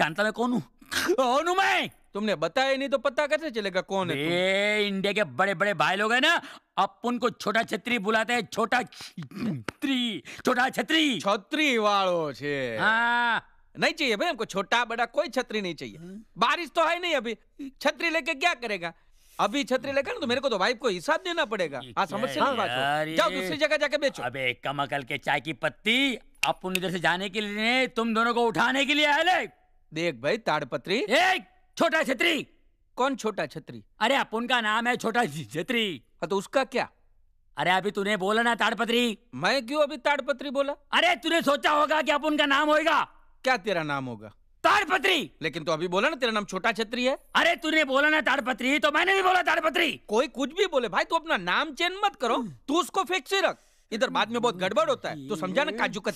जानता मैं कौन हूँ कौन हूँ मैं तुमने बताया नहीं तो पता कैसे चलेगा कौन है ये इंडिया के बड़े बड़े भाई लोग है ना अपन को छोटा छत्री बुलाते हैं छोटा छत्री छोटा छत्री छत्री वालो छे हाँ नहीं चाहिए भाई हमको छोटा बड़ा कोई छतरी नहीं चाहिए हाँ। बारिश तो है नहीं अभी छतरी लेके क्या करेगा अभी छतरी लेकर ना तो मेरे को तो वाइफ को हिसाब देना पड़ेगा आ हाँ, समझ से जाओ दूसरी जगह जाके बेचो अबे कमकल के चाय की पत्ती अपन इधर से जाने के लिए तुम दोनों को उठाने के लिए है देख भाई ताड़पत्री छोटा छत्री कौन छोटा छत्री अरे अपन का नाम है छोटा छत्री हाँ, तो उसका क्या अरे अभी तूने बोला ना ताड़पत्री मैं क्यों अभी ताड़पत्री बोला अरे तूने सोचा होगा कि अपन का नाम होगा क्या तेरा नाम होगा ताड़पत्री लेकिन तो अभी बोला ना तेरा नाम छोटा छत्री है अरे तूने बोला ना ताड़पत्री तो मैंने भी बोला ताड़पत्री कोई कुछ भी बोले भाई तू अपना नाम चेंज मत करो तू उसको फिक्स ही रख इधर बाद में बहुत गड़बड़ होता है तो समझा ना काजू